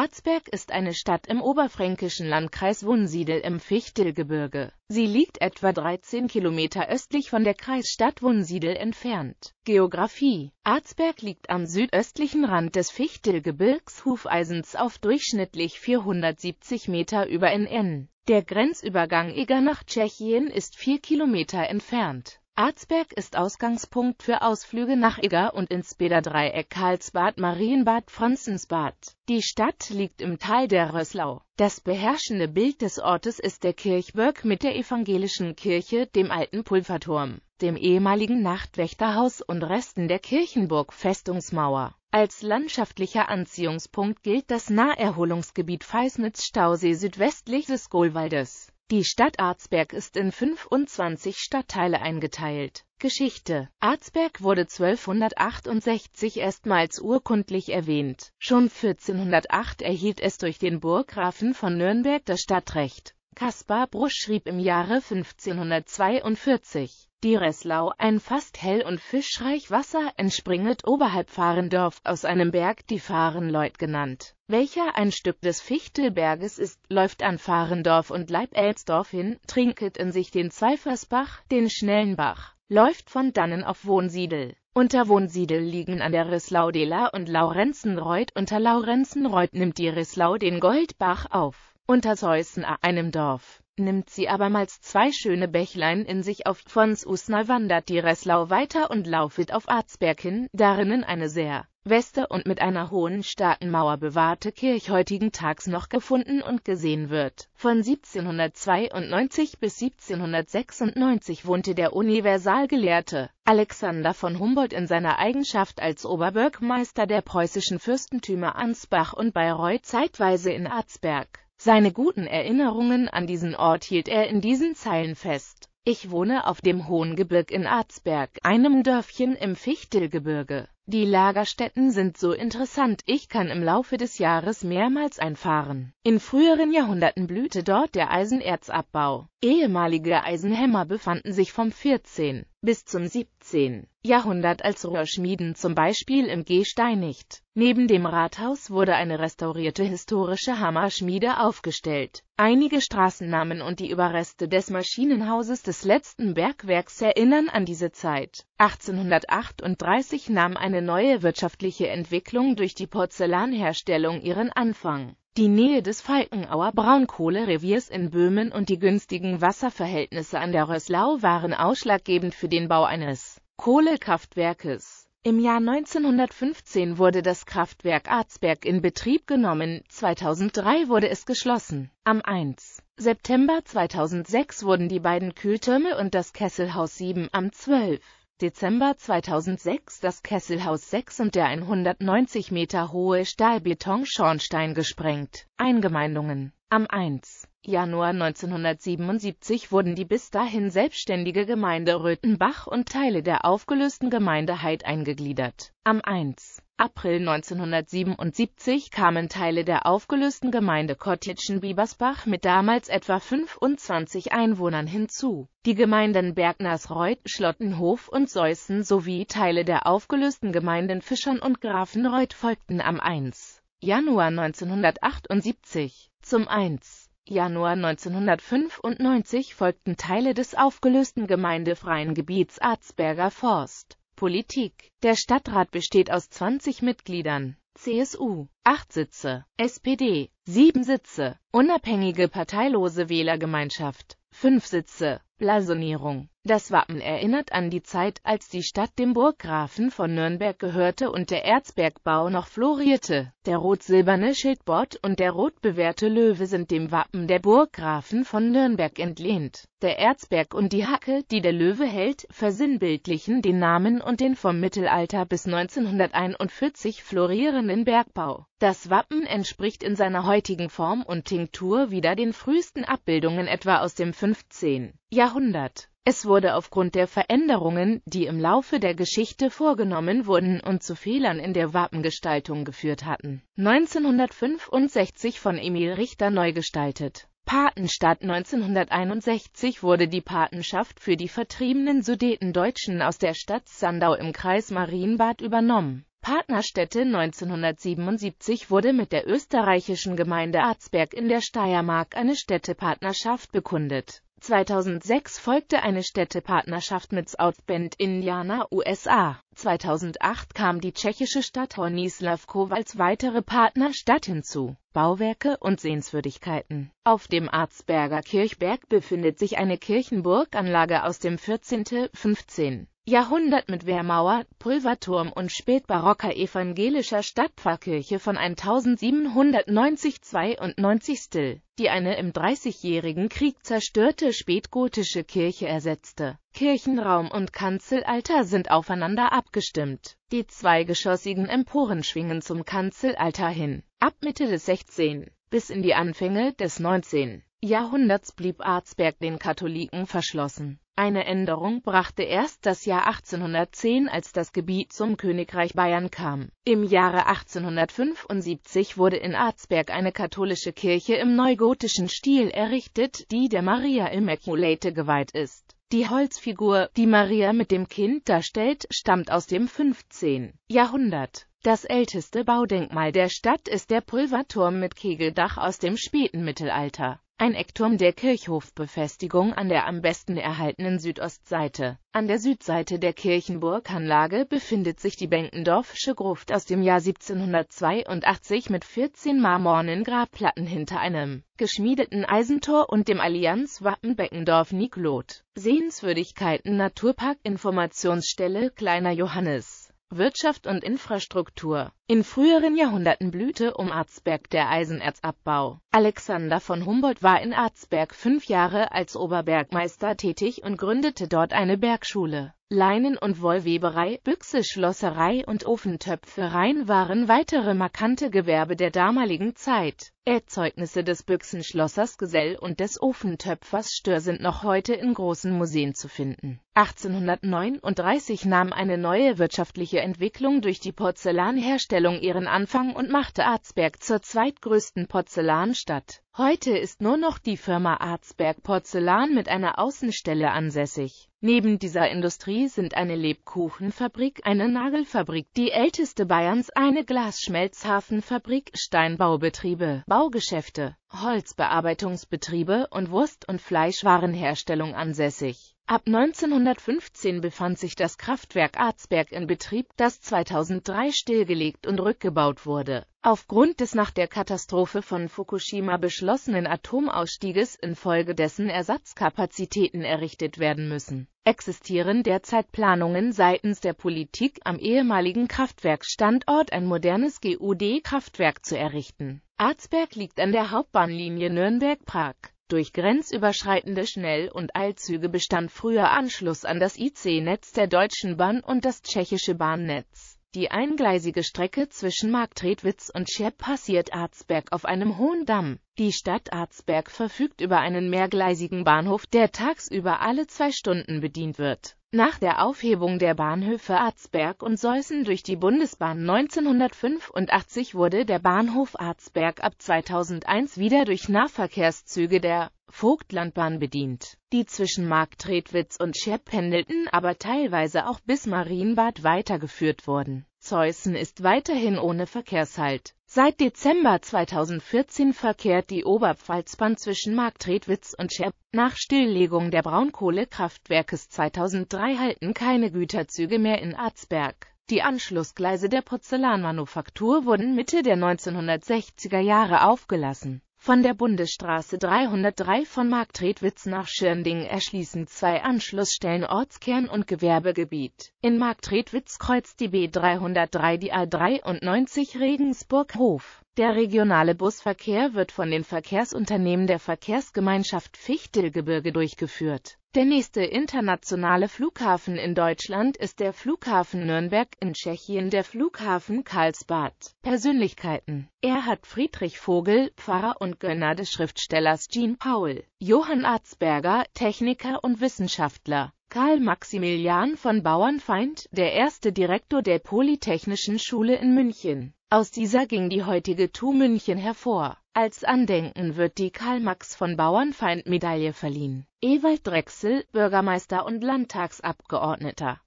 Arzberg ist eine Stadt im oberfränkischen Landkreis Wunsiedel im Fichtelgebirge. Sie liegt etwa 13 Kilometer östlich von der Kreisstadt Wunsiedel entfernt. Geografie Arzberg liegt am südöstlichen Rand des Fichtelgebirgs Hufeisens auf durchschnittlich 470 Meter über NN. Der Grenzübergang Eger nach Tschechien ist 4 Kilometer entfernt. Arzberg ist Ausgangspunkt für Ausflüge nach Eger und ins Bäderdreieck Karlsbad, Marienbad, Franzensbad. Die Stadt liegt im Tal der Rösslau. Das beherrschende Bild des Ortes ist der Kirchberg mit der evangelischen Kirche, dem alten Pulverturm, dem ehemaligen Nachtwächterhaus und Resten der Kirchenburg-Festungsmauer. Als landschaftlicher Anziehungspunkt gilt das Naherholungsgebiet Feisnitz-Stausee südwestlich des Gohlwaldes. Die Stadt Arzberg ist in 25 Stadtteile eingeteilt. Geschichte Arzberg wurde 1268 erstmals urkundlich erwähnt. Schon 1408 erhielt es durch den Burggrafen von Nürnberg das Stadtrecht. Kaspar Brusch schrieb im Jahre 1542 die Resslau, ein fast hell- und fischreich Wasser, entspringet oberhalb Fahrendorf aus einem Berg, die Fahrenleut genannt, welcher ein Stück des Fichtelberges ist, läuft an Fahrendorf und Leibelsdorf hin, trinket in sich den Zweifersbach, den Schnellenbach, läuft von dannen auf Wohnsiedel. Unter Wohnsiedel liegen an der Rislau Dela und Laurenzenreuth. Unter Laurenzenreuth nimmt die Rislau den Goldbach auf. Unter Seußen, einem Dorf, nimmt sie abermals zwei schöne Bächlein in sich auf, von Usnal wandert die Reslau weiter und laufet auf Arzberg hin, darinnen eine sehr weste und mit einer hohen, starken Mauer bewahrte Kirch heutigen Tags noch gefunden und gesehen wird. Von 1792 bis 1796 wohnte der Universalgelehrte Alexander von Humboldt in seiner Eigenschaft als Oberbürgmeister der preußischen Fürstentümer Ansbach und Bayreuth zeitweise in Arzberg. Seine guten Erinnerungen an diesen Ort hielt er in diesen Zeilen fest. Ich wohne auf dem hohen Gebirg in Arzberg, einem Dörfchen im Fichtelgebirge. Die Lagerstätten sind so interessant, ich kann im Laufe des Jahres mehrmals einfahren. In früheren Jahrhunderten blühte dort der Eisenerzabbau. Ehemalige Eisenhämmer befanden sich vom 14. bis zum 17. Jahrhundert als Rohrschmieden zum Beispiel im Gestein nicht. Neben dem Rathaus wurde eine restaurierte historische Hammerschmiede aufgestellt. Einige Straßennamen und die Überreste des Maschinenhauses des letzten Bergwerks erinnern an diese Zeit. 1838 nahm eine neue wirtschaftliche Entwicklung durch die Porzellanherstellung ihren Anfang. Die Nähe des Falkenauer Braunkohlereviers in Böhmen und die günstigen Wasserverhältnisse an der Röslau waren ausschlaggebend für den Bau eines Kohlekraftwerkes. Im Jahr 1915 wurde das Kraftwerk Arzberg in Betrieb genommen, 2003 wurde es geschlossen. Am 1. September 2006 wurden die beiden Kühltürme und das Kesselhaus 7 am 12. Dezember 2006 das Kesselhaus 6 und der 190 Meter hohe Stahlbetonschornstein gesprengt. Eingemeindungen Am 1. Januar 1977 wurden die bis dahin selbstständige Gemeinde Röthenbach und Teile der aufgelösten Gemeinde Heid eingegliedert. Am 1. April 1977 kamen Teile der aufgelösten Gemeinde Kottitschen-Biebersbach mit damals etwa 25 Einwohnern hinzu. Die Gemeinden Bergnersreuth, Schlottenhof und Seußen sowie Teile der aufgelösten Gemeinden Fischern und Grafenreuth folgten am 1. Januar 1978. Zum 1. Januar 1995 folgten Teile des aufgelösten gemeindefreien Gebiets Arzberger Forst. Politik Der Stadtrat besteht aus 20 Mitgliedern. CSU, 8 Sitze, SPD, 7 Sitze, unabhängige parteilose Wählergemeinschaft, 5 Sitze, Blasonierung Das Wappen erinnert an die Zeit, als die Stadt dem Burggrafen von Nürnberg gehörte und der Erzbergbau noch florierte. Der rot-silberne Schildbord und der rot bewehrte Löwe sind dem Wappen der Burggrafen von Nürnberg entlehnt. Der Erzberg und die Hacke, die der Löwe hält, versinnbildlichen den Namen und den vom Mittelalter bis 1941 florierenden Bergbau. Das Wappen entspricht in seiner heutigen Form und Tinktur wieder den frühesten Abbildungen etwa aus dem 15. Jahrhundert. Es wurde aufgrund der Veränderungen, die im Laufe der Geschichte vorgenommen wurden und zu Fehlern in der Wappengestaltung geführt hatten, 1965 von Emil Richter neu gestaltet. Patenstadt 1961 wurde die Patenschaft für die vertriebenen Sudetendeutschen aus der Stadt Sandau im Kreis Marienbad übernommen. Partnerstädte 1977 wurde mit der österreichischen Gemeinde Arzberg in der Steiermark eine Städtepartnerschaft bekundet 2006 folgte eine Städtepartnerschaft mit South Bend, Indiana, USA. 2008 kam die tschechische Stadt Hornislavkov als weitere Partnerstadt hinzu. Bauwerke und Sehenswürdigkeiten Auf dem Arzberger Kirchberg befindet sich eine Kirchenburganlage aus dem 14., 15. Jahrhundert mit Wehrmauer, Pulverturm und spätbarocker evangelischer Stadtpfarrkirche von 1790-92 Still, die eine im Dreißigjährigen Krieg zerstörte spätgotische Kirche ersetzte. Kirchenraum und Kanzelalter sind aufeinander abgestimmt. Die zweigeschossigen Emporen schwingen zum Kanzelalter hin. Ab Mitte des 16. bis in die Anfänge des 19. Jahrhunderts blieb Arzberg den Katholiken verschlossen. Eine Änderung brachte erst das Jahr 1810, als das Gebiet zum Königreich Bayern kam. Im Jahre 1875 wurde in Arzberg eine katholische Kirche im neugotischen Stil errichtet, die der Maria Immaculate geweiht ist. Die Holzfigur, die Maria mit dem Kind darstellt, stammt aus dem 15. Jahrhundert. Das älteste Baudenkmal der Stadt ist der Pulverturm mit Kegeldach aus dem späten Mittelalter ein Eckturm der Kirchhofbefestigung an der am besten erhaltenen Südostseite. An der Südseite der Kirchenburganlage befindet sich die Benkendorfsche Gruft aus dem Jahr 1782 mit 14 marmornen Grabplatten hinter einem geschmiedeten Eisentor und dem Allianzwappen Beckendorf-Niklot. Sehenswürdigkeiten Naturpark Informationsstelle Kleiner Johannes Wirtschaft und Infrastruktur. In früheren Jahrhunderten blühte um Arzberg der Eisenerzabbau. Alexander von Humboldt war in Arzberg fünf Jahre als Oberbergmeister tätig und gründete dort eine Bergschule Leinen- und Wollweberei, Büchse, Schlosserei und Ofentöpfereien waren weitere markante Gewerbe der damaligen Zeit. Erzeugnisse des Büchsenschlossers Gesell und des Ofentöpfers Stör sind noch heute in großen Museen zu finden. 1839 nahm eine neue wirtschaftliche Entwicklung durch die Porzellanherstellung ihren Anfang und machte Arzberg zur zweitgrößten Porzellanstadt. Heute ist nur noch die Firma Arzberg Porzellan mit einer Außenstelle ansässig Neben dieser Industrie sind eine Lebkuchenfabrik, eine Nagelfabrik, die älteste Bayerns, eine Glasschmelzhafenfabrik, Steinbaubetriebe, Baugeschäfte Holzbearbeitungsbetriebe und Wurst- und Fleischwarenherstellung ansässig. Ab 1915 befand sich das Kraftwerk Arzberg in Betrieb, das 2003 stillgelegt und rückgebaut wurde. Aufgrund des nach der Katastrophe von Fukushima beschlossenen Atomausstieges infolgedessen Ersatzkapazitäten errichtet werden müssen, existieren derzeit Planungen seitens der Politik, am ehemaligen Kraftwerksstandort ein modernes GUD-Kraftwerk zu errichten Arzberg liegt an der Hauptbahnlinie Nürnberg-Prag. Durch grenzüberschreitende Schnell- und Eilzüge bestand früher Anschluss an das IC-Netz der Deutschen Bahn und das tschechische Bahnnetz. Die eingleisige Strecke zwischen Marktredwitz und Schep passiert Arzberg auf einem hohen Damm. Die Stadt Arzberg verfügt über einen mehrgleisigen Bahnhof, der tagsüber alle zwei Stunden bedient wird. Nach der Aufhebung der Bahnhöfe Arzberg und Seußen durch die Bundesbahn 1985 wurde der Bahnhof Arzberg ab 2001 wieder durch Nahverkehrszüge der Vogtlandbahn bedient. Die zwischen Marktredwitz und Scherp pendelten, aber teilweise auch bis Marienbad weitergeführt wurden. Seußen ist weiterhin ohne Verkehrshalt. Seit Dezember 2014 verkehrt die Oberpfalzbahn zwischen Marktredwitz und Scherb. Nach Stilllegung der Braunkohlekraftwerkes 2003 halten keine Güterzüge mehr in Arzberg. Die Anschlussgleise der Porzellanmanufaktur wurden Mitte der 1960er Jahre aufgelassen. Von der Bundesstraße 303 von Marktredwitz nach Schirnding erschließen zwei Anschlussstellen Ortskern und Gewerbegebiet. In Marktredwitz kreuzt die B 303 die A 93 Regensburg-Hof der regionale Busverkehr wird von den Verkehrsunternehmen der Verkehrsgemeinschaft Fichtelgebirge durchgeführt. Der nächste internationale Flughafen in Deutschland ist der Flughafen Nürnberg, in Tschechien der Flughafen Karlsbad. Persönlichkeiten Erhard Friedrich Vogel, Pfarrer und Gönner des Schriftstellers Jean Paul, Johann Arzberger, Techniker und Wissenschaftler Karl Maximilian von Bauernfeind, der erste Direktor der Polytechnischen Schule in München. Aus dieser ging die heutige TU München hervor. Als Andenken wird die Karl-Max von Bauernfeind-Medaille verliehen. Ewald Drechsel, Bürgermeister und Landtagsabgeordneter